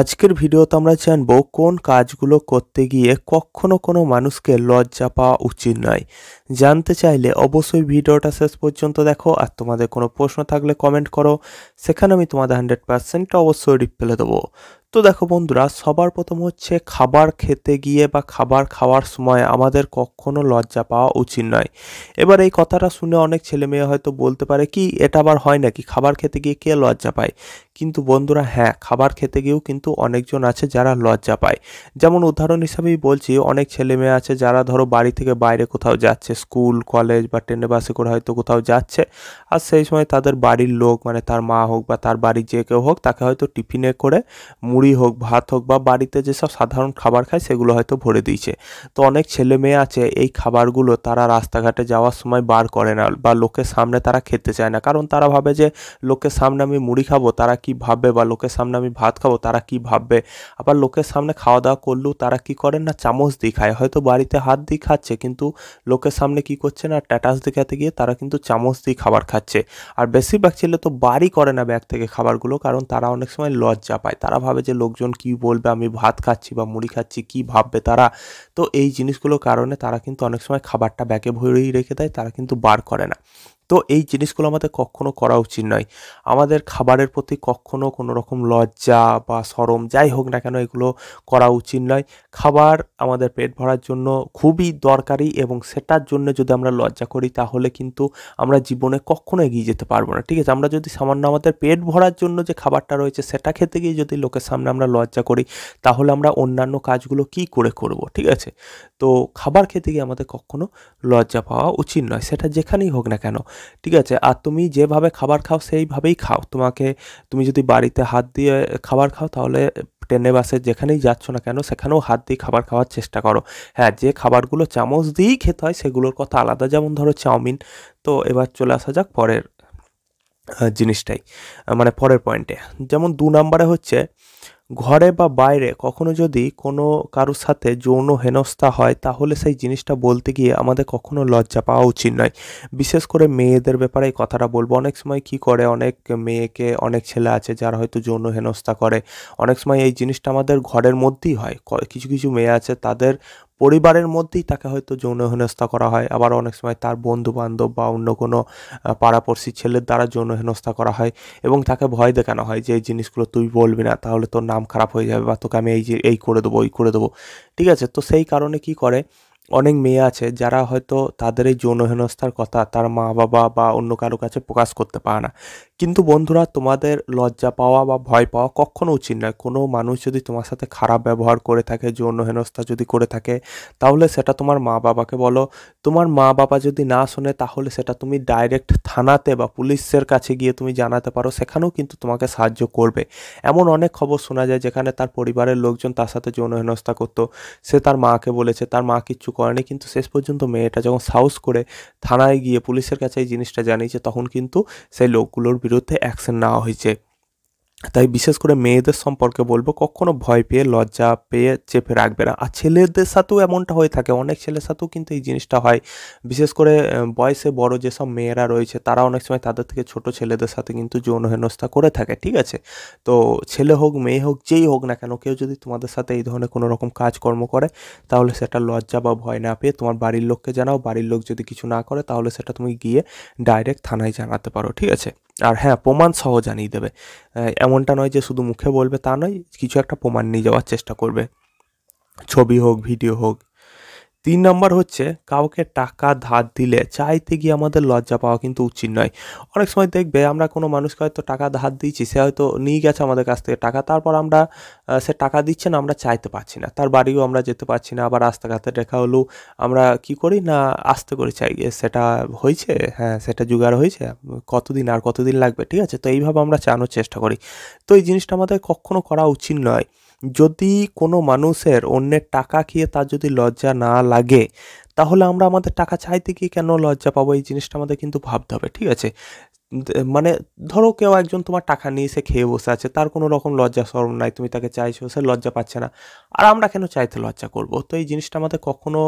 আজকের ভিডিওতে আমরা জানব কোন কাজগুলো করতে গিয়ে কখনো কোনো মানুষকে লজ্জা পাওয়া উচিত নয় জানতে চাইলে অবশ্যই ভিডিওটা শেষ পর্যন্ত দেখো আর তোমাদের কোনো প্রশ্ন থাকলে কমেন্ট করো সেখানে আমি তোমাদের হান্ড্রেড পার্সেন্টটা অবশ্যই রিপ্লাই দেবো তো দেখো বন্ধুরা সবার প্রথম হচ্ছে খাবার খেতে গিয়ে বা খাবার খাওয়ার সময় আমাদের কখনো লজ্জা পাওয়া উচিত নয় এবার এই কথাটা শুনে অনেক ছেলে মেয়ে হয়তো বলতে পারে কি এটা আবার হয় নাকি খাবার খেতে গিয়ে কে লজ্জা পায় কিন্তু বন্ধুরা হ্যাঁ খাবার খেতে গিয়েও কিন্তু অনেকজন আছে যারা লজ্জা পায় যেমন উদাহরণ হিসাবেই বলছি অনেক ছেলে মেয়ে আছে যারা ধরো বাড়ি থেকে বাইরে কোথাও যাচ্ছে স্কুল কলেজ বা ট্রেনে বাসে করে হয়তো কোথাও যাচ্ছে আর সেই সময় তাদের বাড়ির লোক মানে তার মা হোক বা তার বাড়ির যে কেউ হোক তাকে হয়তো টিফিনে করে মুড়ি মুড়ি হোক ভাত হোক বা বাড়িতে যেসব সাধারণ খাবার খায় সেগুলো হয়তো ভরে দিয়েছে তো অনেক ছেলে মেয়ে আছে এই খাবারগুলো তারা রাস্তাঘাটে যাওয়ার সময় বার করে না বা লোকের সামনে তারা খেতে চায় না কারণ তারা ভাবে যে লোকের সামনে আমি মুড়ি খাবো তারা কি ভাববে বা লোকের সামনে আমি ভাত খাবো তারা কি ভাববে আবার লোকের সামনে খাওয়া দাওয়া করলেও তারা কি করেন না চামচ দিয়ে খায় হয়তো বাড়িতে হাত দিয়ে খাচ্ছে কিন্তু লোকের সামনে কি করছে না ট্যাটাস দেখাতে গিয়ে তারা কিন্তু চামচ দিয়ে খাবার খাচ্ছে আর বেশিরভাগ ছেলে তো বাড়ি করে না ব্যাগ থেকে খাবারগুলো কারণ তারা অনেক সময় লজ্জা পায় তারা ভাবে যে লোকজন কি বলবে আমি ভাত খাচ্ছি বা মুড়ি খাচ্ছি কি ভাববে তারা তো এই জিনিসগুলোর কারণে তারা কিন্তু অনেক সময় খাবারটা ব্যাগে ভরেই রেখে দেয় তারা কিন্তু বার করে না তো এই জিনিসগুলো আমাদের কখনো করা উচিত নয় আমাদের খাবারের প্রতি কখনো কোনো রকম লজ্জা বা সরম যাই হোক না কেন এগুলো করা উচিত নয় খাবার আমাদের পেট ভরার জন্য খুবই দরকারি এবং সেটার জন্য যদি আমরা লজ্জা করি তাহলে কিন্তু আমরা জীবনে কখনো এগিয়ে যেতে পারবো না ঠিক আছে আমরা যদি সামান্য আমাদের পেট ভরার জন্য যে খাবারটা রয়েছে সেটা খেতে গিয়ে যদি লোকের সামনে আমরা লজ্জা করি তাহলে আমরা অন্যান্য কাজগুলো কি করে করব ঠিক আছে তো খাবার খেতে গিয়ে আমাদের কখনো লজ্জা পাওয়া উচিত নয় সেটা যেখানেই হোক না কেন ঠিক আছে আর তুমি যেভাবে খাবার খাও সেইভাবেই খাও তোমাকে তুমি যদি বাড়িতে হাত দিয়ে খাবার খাও তাহলে ট্রেনে বাসে যেখানেই যাচ্ছ না কেন সেখানেও হাত দিয়ে খাবার খাওয়ার চেষ্টা করো হ্যাঁ যে খাবারগুলো চামচ দিয়েই খেতে হয় সেগুলোর কথা আলাদা যেমন ধরো চাউমিন তো এবার চলে আসা যাক পরের জিনিসটাই মানে পরের পয়েন্টে যেমন দু নম্বরে হচ্ছে ঘরে বা বাইরে কখনো যদি কোনো কারোর সাথে যৌন হেনস্থা হয় তাহলে সেই জিনিসটা বলতে গিয়ে আমাদের কখনো লজ্জা পাওয়া উচিত নয় বিশেষ করে মেয়েদের ব্যাপারে এই কথাটা বলবো অনেক সময় কি করে অনেক মেয়েকে অনেক ছেলে আছে যারা হয়তো যৌন হেনস্থা করে অনেক সময় এই জিনিসটা আমাদের ঘরের মধ্যেই হয় কিছু কিছু মেয়ে আছে তাদের পরিবারের মধ্যেই তাকে হয়তো যৌন হেনস্থা করা হয় আবার অনেক সময় তার বন্ধু বান্ধব বা অন্য কোনো পাড়াপড়শি ছেলের দ্বারা যৌন হেনস্থা করা হয় এবং তাকে ভয় দেখানো হয় যে এই জিনিসগুলো তুই বলবি না তাহলে তোর নাম খারাপ হয়ে যাবে বা তোকে আমি এই যে এই করে দেবো ওই করে দেবো ঠিক আছে তো সেই কারণে কি করে অনেক মেয়ে আছে যারা হয়তো তাদের এই যৌন হেনস্থার কথা তার মা বাবা বা অন্য কারো কাছে প্রকাশ করতে পারে না কিন্তু বন্ধুরা তোমাদের লজ্জা পাওয়া বা ভয় পাওয়া কখনো উচিত নয় কোনো মানুষ যদি তোমার সাথে খারাপ ব্যবহার করে থাকে যৌন হেনস্থা যদি করে থাকে তাহলে সেটা তোমার মা বাবাকে বলো তোমার মা বাবা যদি না শোনে তাহলে সেটা তুমি ডাইরেক্ট থানাতে বা পুলিশের কাছে গিয়ে তুমি জানাতে পারো সেখানেও কিন্তু তোমাকে সাহায্য করবে এমন অনেক খবর শোনা যায় যেখানে তার পরিবারের লোকজন তার সাথে যৌন হেনস্থা করতো সে তার মাকে বলেছে তার মা কিচ্ছু করেনি কিন্তু শেষ পর্যন্ত মেয়েটা যখন সাহস করে থানায় গিয়ে পুলিশের কাছে এই জিনিসটা জানিয়েছে তখন কিন্তু সেই লোকগুলোর বিরুদ্ধে অ্যাকশন নেওয়া হয়েছে তাই বিশেষ করে মেয়েদের সম্পর্কে বলবো কখনো ভয় পেয়ে লজ্জা পেয়ে চেপে রাখবে না আর ছেলেদের সাথেও এমনটা হয়ে থাকে অনেক ছেলের সাথেও কিন্তু এই জিনিসটা হয় বিশেষ করে বয়সে বড় যেসব মেয়েরা রয়েছে তারা অনেক সময় তাদের থেকে ছোট ছেলেদের সাথে কিন্তু যৌন হেনস্থা করে থাকে ঠিক আছে তো ছেলে হোক মেয়ে হোক যেই হোক না কেন কেউ যদি তোমাদের সাথে এই ধরনের কোনো রকম কাজকর্ম করে তাহলে সেটা লজ্জা বা ভয় না পেয়ে তোমার বাড়ির লোককে জানাও বাড়ির লোক যদি কিছু না করে তাহলে সেটা তুমি গিয়ে ডাইরেক্ট থানায় জানাতে পারো ঠিক আছে আর হ্যাঁ প্রমাণ সহ জানিয়ে দেবে এমনটা নয় যে শুধু মুখে বলবে তা নয় কিছু একটা প্রমাণ নিয়ে যাওয়ার চেষ্টা করবে ছবি হোক ভিডিও হোক তিন নম্বর হচ্ছে কাউকে টাকা ধার দিলে চাইতে গিয়ে আমাদের লজ্জা পাওয়া কিন্তু উচিত নয় অনেক সময় দেখবে আমরা কোনো মানুষকে হয়তো টাকা ধার দিয়েছি সে হয়তো নিয়ে গেছে আমাদের কাছ থেকে টাকা তারপর আমরা সে টাকা দিচ্ছে না আমরা চাইতে পারছি না তার বাড়িও আমরা যেতে পারছি না আবার রাস্তাঘাটে দেখা হলেও আমরা কি করি না আস্তে করে চাই সেটা হয়েছে হ্যাঁ সেটা জোগাড় হয়েছে কতদিন আর কতদিন লাগবে ঠিক আছে তো এইভাবে আমরা চানোর চেষ্টা করি তো এই জিনিসটা আমাদের কখনো করা উচিত নয় যদি কোনো মানুষের অন্যের টাকা খেয়ে তার যদি লজ্জা না লাগে তাহলে আমরা আমাদের টাকা চাইতে গিয়ে কেন লজ্জা পাবো এই জিনিসটা আমাদের কিন্তু ভাবতে হবে ঠিক আছে মানে ধরো কেউ একজন তোমার টাকা নিয়ে সে খেয়ে বসে আছে তার কোনো রকম লজ্জা সরম নাই তুমি তাকে চাইছো সে লজ্জা পাচ্ছে না আর আমরা কেন চাইতে লজ্জা করব তো এই জিনিসটা আমাদের কখনো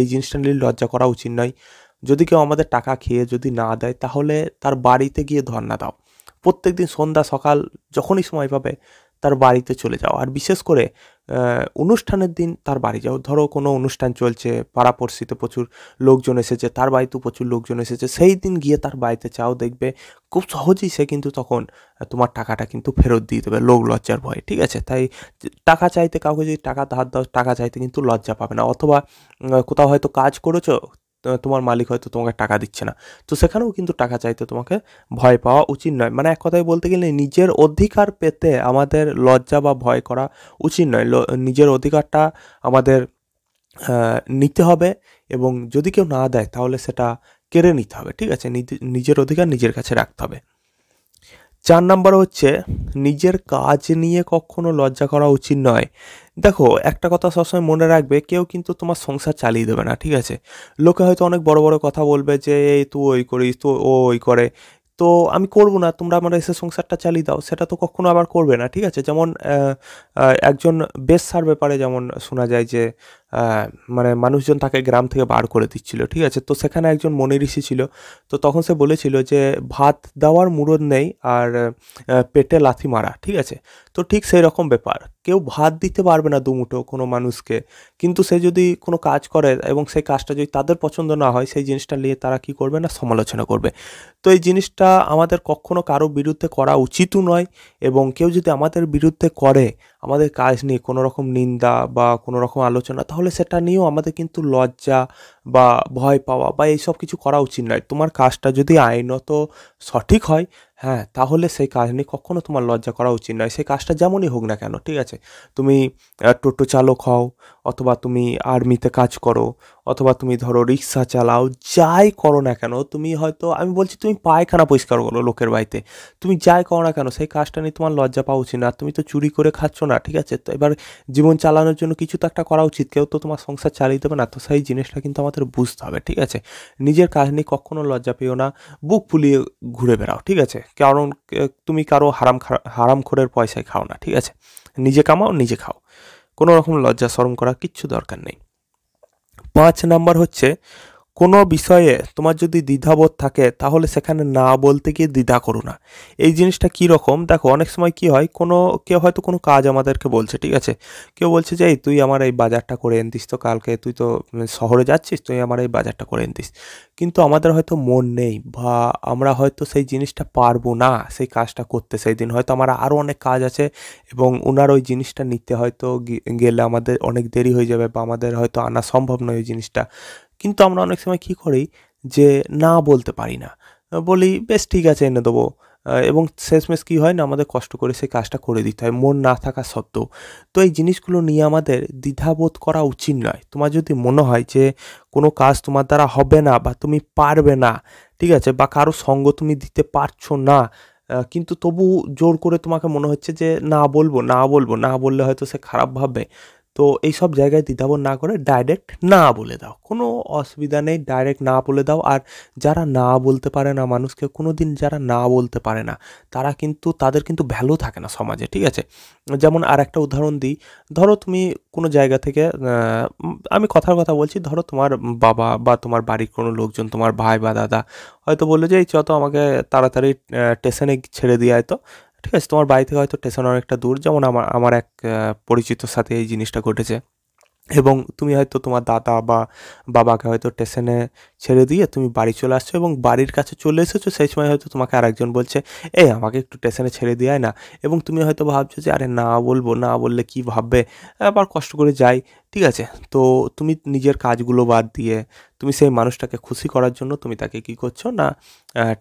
এই জিনিসটা নিয়ে লজ্জা করা উচিত নয় যদি কেউ আমাদের টাকা খেয়ে যদি না দেয় তাহলে তার বাড়িতে গিয়ে ধর্না দাও প্রত্যেক দিন সন্ধ্যা সকাল যখনই সময় পাবে তার বাড়িতে চলে যাও আর বিশেষ করে অনুষ্ঠানের দিন তার বাড়ি যাও ধরো কোনো অনুষ্ঠান চলছে পাড়াপড়শিতে প্রচুর লোকজন এসেছে তার বাড়িতে প্রচুর লোকজন এসেছে সেই দিন গিয়ে তার বাড়িতে চাও দেখবে খুব সহজেই সে কিন্তু তখন তোমার টাকাটা কিন্তু ফেরত দিয়ে দেবে লোক লজ্জার ভয়ে ঠিক আছে তাই টাকা চাইতে কাউকে যদি টাকা ধার দাও টাকা চাইতে কিন্তু লজ্জা পাবে না অথবা কোথাও হয়তো কাজ করেছো তোমার মালিক হয়তো তোমাকে টাকা দিচ্ছে না তো সেখানেও কিন্তু টাকা চাইতে তোমাকে ভয় পাওয়া উচিত নয় মানে এক কথায় বলতে গেলে নিজের অধিকার পেতে আমাদের লজ্জা বা ভয় করা উচিত নয় নিজের অধিকারটা আমাদের নিতে হবে এবং যদি কেউ না দেয় তাহলে সেটা কেড়ে নিতে হবে ঠিক আছে নিজের অধিকার নিজের কাছে রাখতে হবে চার নাম্বার হচ্ছে নিজের কাজ নিয়ে কখনো লজ্জা করা উচিত নয় দেখো একটা কথা সবসময় মনে রাখবে কেউ কিন্তু তোমার সংসার চালিয়ে দেবে না ঠিক আছে লোকে হয়তো অনেক বড় বড় কথা বলবে যে এই তুই ওই করিস তো ও ওই করে তো আমি করব না তোমরা আমার এসে সংসারটা চালিয়ে দাও সেটা তো কখনো আবার করবে না ঠিক আছে যেমন একজন বেশ সার ব্যাপারে যেমন শোনা যায় যে মানে মানুষজন তাকে গ্রাম থেকে বার করে দিচ্ছিল ঠিক আছে তো সেখানে একজন মনে ঋষি ছিল তো তখন সে বলেছিল যে ভাত দেওয়ার মুরদ নেই আর পেটে লাথি মারা ঠিক আছে তো ঠিক সেই রকম ব্যাপার কেউ ভাত দিতে পারবে না দুমুঠো কোনো মানুষকে কিন্তু সে যদি কোনো কাজ করে এবং সেই কাজটা যদি তাদের পছন্দ না হয় সেই জিনিসটা নিয়ে তারা কি করবে না সমালোচনা করবে তো এই জিনিসটা আমাদের কখনো কারো বিরুদ্ধে করা উচিতও নয় এবং কেউ যদি আমাদের বিরুদ্ধে করে আমাদের কাজ নিয়ে কোনো রকম নিন্দা বা কোনো রকম আলোচনা তাহলে সেটা নিয়েও আমাদের কিন্তু লজ্জা বা ভয় পাওয়া বা এইসব কিছু করা উচিত নয় তোমার কাজটা যদি আইনত সঠিক হয় হ্যাঁ তাহলে সেই কাজ নিয়ে কখনও তোমার লজ্জা করা উচিত নয় সেই কাজটা যেমনই হোক না কেন ঠিক আছে তুমি টোটো চালক হও অথবা তুমি আর্মিতে কাজ করো অথবা তুমি ধরো রিক্সা চালাও যাই করো না কেন তুমি হয়তো আমি বলছি তুমি পায়খানা পরিষ্কার করো লোকের বাড়িতে তুমি যাই করো না কেন সেই কাজটা নিয়ে তোমার লজ্জা পাওয়া উচিত না তুমি তো চুরি করে খাচ্ছ না ঠিক আছে তো এবার জীবন চালানোর জন্য কিছু তো একটা করা উচিত কেউ তো তোমার সংসার চালিয়ে দেবে না তো সেই জিনিসটা কিন্তু আমাদের বুঝতে হবে ঠিক আছে নিজের কাজ নিয়ে কখনো লজ্জা পেও না বুক ফুলিয়ে ঘুরে বেড়াও ঠিক আছে কারণ তুমি কারো হারাম হারামখোরের পয়সায় খাও না ঠিক আছে নিজে কামাও নিজে খাও কোনো রকম লজ্জা শরম করা কিচ্ছু দরকার নেই পাঁচ নাম্বার হচ্ছে কোনো বিষয়ে তোমার যদি দ্বিধাবোধ থাকে তাহলে সেখানে না বলতে গিয়ে দ্বিধা করো না এই জিনিসটা কী রকম দেখো অনেক সময় কি হয় কোনো কেউ হয়তো কোনো কাজ আমাদেরকে বলছে ঠিক আছে কেউ বলছে যে এই তুই আমার এই বাজারটা করে এন দিস তো কালকে তুই তো শহরে যাচ্ছিস তুই আমার এই বাজারটা করে এন দিস কিন্তু আমাদের হয়তো মন নেই বা আমরা হয়তো সেই জিনিসটা পারবো না সেই কাজটা করতে সেই দিন হয়তো আমার আরও অনেক কাজ আছে এবং ওনার ওই জিনিসটা নিতে হয়তো গেলে আমাদের অনেক দেরি হয়ে যাবে বা আমাদের হয়তো আনা সম্ভব নয় ওই জিনিসটা কিন্তু আমরা অনেক সময় কী করি যে না বলতে পারি না বলি বেশ ঠিক আছে এনে দেবো এবং শেষমেশ কী হয় না আমাদের কষ্ট করে সেই কাজটা করে দিতে হয় মন না থাকা সত্ত্বেও তো এই জিনিসগুলো নিয়ে আমাদের দ্বিধাবোধ করা উচিত নয় তোমার যদি মনে হয় যে কোনো কাজ তোমার দ্বারা হবে না বা তুমি পারবে না ঠিক আছে বা কারো সঙ্গ তুমি দিতে পারছো না কিন্তু তবু জোর করে তোমাকে মনে হচ্ছে যে না বলবো না বলবো না বললে হয়তো সে খারাপ ভাববে তো এইসব জায়গায় দ্বিধাবোধ না করে ডাইরেক্ট না বলে দাও কোনো অসুবিধা নেই ডাইরেক্ট না বলে দাও আর যারা না বলতে পারে না মানুষকে কোনো দিন যারা না বলতে পারে না তারা কিন্তু তাদের কিন্তু ভ্যালু থাকে না সমাজে ঠিক আছে যেমন আর একটা উদাহরণ দিই ধরো তুমি কোনো জায়গা থেকে আমি কথার কথা বলছি ধরো তোমার বাবা বা তোমার বাড়ির কোনো লোকজন তোমার ভাই বা দাদা হয়তো বললো যে এই চ তো আমাকে তাড়াতাড়ি স্টেশনে ছেড়ে দিয়ে হয়তো ঠিক আছে তোমার বাড়ি থেকে হয়তো স্টেশন অনেকটা দূর যেমন আমার আমার এক পরিচিতর সাথে এই জিনিসটা ঘটেছে এবং তুমি হয়তো তোমার দাদা বা বাবাকে হয়তো স্টেশনে ছেড়ে দিয়ে তুমি বাড়ি চলে আসছো এবং বাড়ির কাছে চলে এসেছো সেই সময় হয়তো তোমাকে আরেকজন বলছে এই আমাকে একটু স্টেশনে ছেড়ে দেয় না এবং তুমি হয়তো ভাবছো যে আরে না বলবো না বললে কি ভাববে আবার কষ্ট করে যাই ঠিক আছে তো তুমি নিজের কাজগুলো বাদ দিয়ে তুমি সেই মানুষটাকে খুশি করার জন্য তুমি তাকে কি করছো না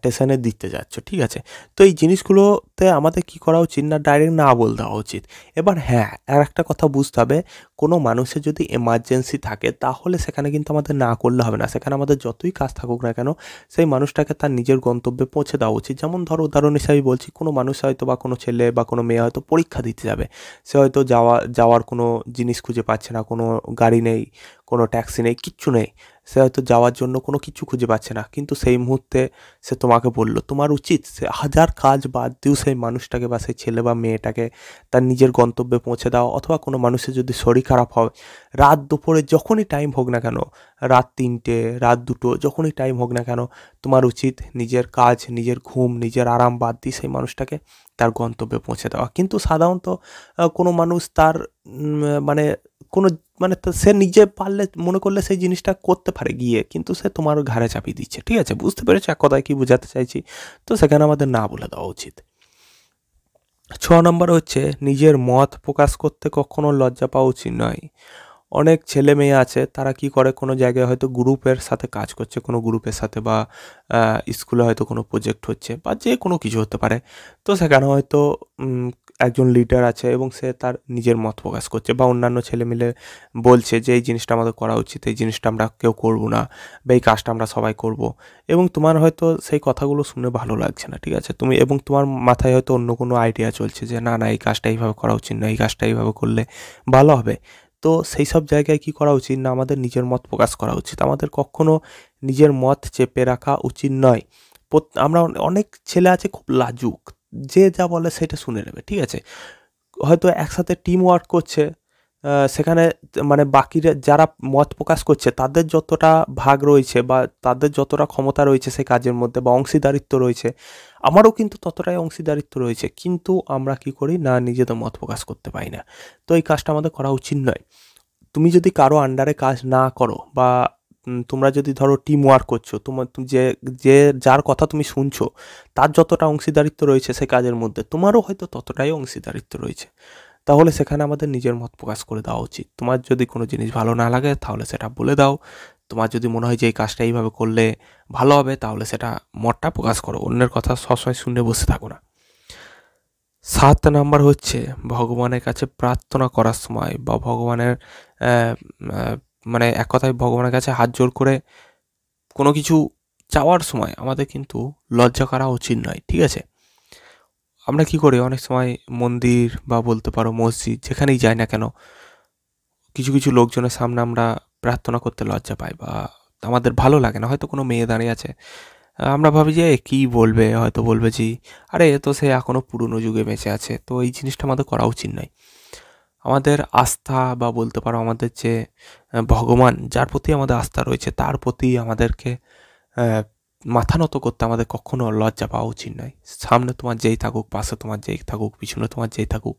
টেশনে দিতে যাচ্ছ ঠিক আছে তো এই জিনিসগুলোতে আমাদের কি করা উচিত না ডাইরেক্ট না বল দেওয়া উচিত এবার হ্যাঁ আর একটা কথা বুঝতে হবে কোনো মানুষের যদি এমার্জেন্সি থাকে তাহলে সেখানে কিন্তু আমাদের না করলে হবে না সেখানে আমাদের যতই কাজ থাকুক না কেন সেই মানুষটাকে তার নিজের গন্তব্যে পৌঁছে দেওয়া উচিত যেমন ধরো উদাহরণ হিসাবে বলছি কোনো মানুষ হয়তো বা কোনো ছেলে বা কোনো মেয়ে হয়তো পরীক্ষা দিতে যাবে সে হয়তো যাওয়া যাওয়ার কোনো জিনিস খুঁজে পাচ্ছে না কোনো কোনো গাড়ি নেই কোনো ট্যাক্সি নেই কিচ্ছু নেই সে হয়তো যাওয়ার জন্য কোনো কিছু খুঁজে পাচ্ছে না কিন্তু সেই মুহূর্তে সে তোমাকে বলল তোমার উচিত সে হাজার কাজ বাদ দিয়েও সেই মানুষটাকে বা সেই ছেলে বা মেয়েটাকে তার নিজের গন্তব্যে পৌঁছে দাও অথবা কোনো মানুষের যদি শরীর খারাপ হয় রাত দুপুরে যখনই টাইম হোক না কেন রাত তিনটে রাত দুটো যখনই টাইম হোক না কেন তোমার উচিত নিজের কাজ নিজের ঘুম নিজের আরাম বাদ দিয়ে সেই মানুষটাকে তার গন্তব্যে পৌঁছে দেওয়া কিন্তু সাধারণত কোনো মানুষ তার মানে কোনো মানে সে নিজে পারলে মনে করলে সেই জিনিসটা করতে পারে গিয়ে কিন্তু সে তোমার ঘাড়ে চাপিয়ে দিচ্ছে ঠিক আছে বুঝতে পেরেছো এক কথায় কী বোঝাতে চাইছি তো সেখানে আমাদের না বলে দেওয়া উচিত ছ নম্বর হচ্ছে নিজের মত প্রকাশ করতে কখনো লজ্জা পাওয়া উচিত নয় অনেক ছেলে মেয়ে আছে তারা কি করে কোনো জায়গায় হয়তো গ্রুপের সাথে কাজ করছে কোনো গ্রুপের সাথে বা স্কুলে হয়তো কোনো প্রজেক্ট হচ্ছে বা যে কোনো কিছু হতে পারে তো সেখানে হয়তো একজন লিডার আছে এবং সে তার নিজের মত প্রকাশ করছে বা অন্যান্য ছেলে মিলে বলছে যে এই জিনিসটা আমাদের করা উচিত এই জিনিসটা আমরা কেউ করব না বা এই কাজটা আমরা সবাই করব এবং তোমার হয়তো সেই কথাগুলো শুনে ভালো লাগছে না ঠিক আছে তুমি এবং তোমার মাথায় হয়তো অন্য কোনো আইডিয়া চলছে যে না না এই কাজটা এইভাবে করা উচিত না এই কাজটা এইভাবে করলে ভালো হবে তো সেই সব জায়গায় কি করা উচিত না আমাদের নিজের মত প্রকাশ করা উচিত আমাদের কখনো নিজের মত চেপে রাখা উচিত নয় আমরা অনেক ছেলে আছে খুব লাজুক যে যা বলে সেটা শুনে নেবে ঠিক আছে হয়তো একসাথে টিম ওয়ার্ক করছে সেখানে মানে বাকিরা যারা মত প্রকাশ করছে তাদের যতটা ভাগ রয়েছে বা তাদের যতটা ক্ষমতা রয়েছে সেই কাজের মধ্যে বা অংশীদারিত্ব রয়েছে আমারও কিন্তু ততটাই অংশীদারিত্ব রয়েছে কিন্তু আমরা কি করি না নিজেদের মত প্রকাশ করতে পারি না তো এই কাজটা আমাদের করা উচিত নয় তুমি যদি কারো আন্ডারে কাজ না করো বা তোমরা যদি ধরো টিম ওয়ার্ক করছো তোমার যে যে যার কথা তুমি শুনছো তার যতটা অংশীদারিত্ব রয়েছে সে কাজের মধ্যে তোমারও হয়তো ততটাই অংশীদারিত্ব রয়েছে তাহলে সেখানে আমাদের নিজের মত প্রকাশ করে দেওয়া উচিত তোমার যদি কোনো জিনিস ভালো না লাগে তাহলে সেটা বলে দাও তোমার যদি মনে হয় যে এই কাজটা এইভাবে করলে ভালো হবে তাহলে সেটা মতটা প্রকাশ করো অন্যের কথা সবসময় শুনে বসে থাকো না সাত নাম্বার হচ্ছে ভগবানের কাছে প্রার্থনা করার সময় বা ভগবানের মানে এক কথায় ভগবানের কাছে হাত জোর করে কোনো কিছু চাওয়ার সময় আমাদের কিন্তু লজ্জা করা উচিত নয় ঠিক আছে আমরা কি করি অনেক সময় মন্দির বা বলতে পারো মসজিদ যেখানেই যাই না কেন কিছু কিছু লোকজনের সামনে আমরা প্রার্থনা করতে লজ্জা পাই বা আমাদের ভালো লাগে না হয়তো কোনো মেয়ে দাঁড়িয়ে আছে আমরা ভাবি যে কী বলবে হয়তো বলবে যে আরে তো সে এখনও পুরনো যুগে বেঁচে আছে তো এই জিনিসটা আমাদের করা উচিত নয় আমাদের আস্থা বা বলতে পারো আমাদের যে ভগবান যার প্রতি আমাদের আস্থা রয়েছে তার প্রতি আমাদেরকে মাথা নত করতে আমাদের কখনো লজ্জা পাওয়া উচিত নয় সামনে তোমার যেই থাকুক পাশে তোমার যেই থাকুক পিছনে তোমার যেই থাকুক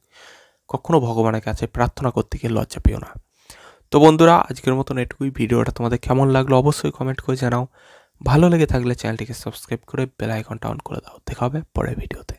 কখনো ভগবানের কাছে প্রার্থনা করতে গিয়ে লজ্জা পেও না তো বন্ধুরা আজকের মতন এটুকুই ভিডিওটা তোমাদের কেমন লাগলো অবশ্যই কমেন্ট করে জানাও ভালো লেগে থাকলে চ্যানেলটিকে সাবস্ক্রাইব করে বেল আইকনটা অন করে দাও দেখা হবে পরের ভিডিওতে